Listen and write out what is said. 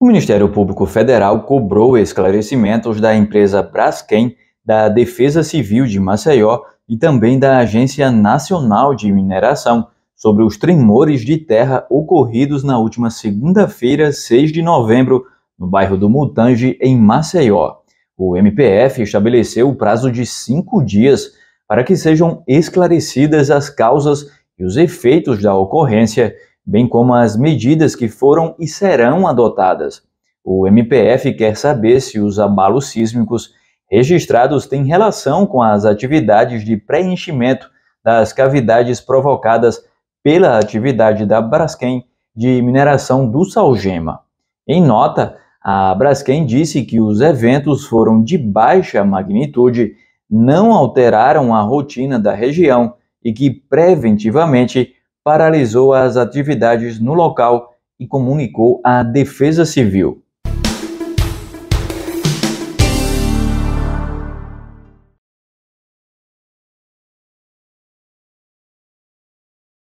O Ministério Público Federal cobrou esclarecimentos da empresa Braskem, da Defesa Civil de Maceió e também da Agência Nacional de Mineração sobre os tremores de terra ocorridos na última segunda-feira, 6 de novembro, no bairro do Mutange, em Maceió. O MPF estabeleceu o prazo de cinco dias para que sejam esclarecidas as causas e os efeitos da ocorrência bem como as medidas que foram e serão adotadas. O MPF quer saber se os abalos sísmicos registrados têm relação com as atividades de preenchimento das cavidades provocadas pela atividade da Braskem de mineração do Salgema. Em nota, a Braskem disse que os eventos foram de baixa magnitude, não alteraram a rotina da região e que preventivamente paralisou as atividades no local e comunicou à Defesa Civil.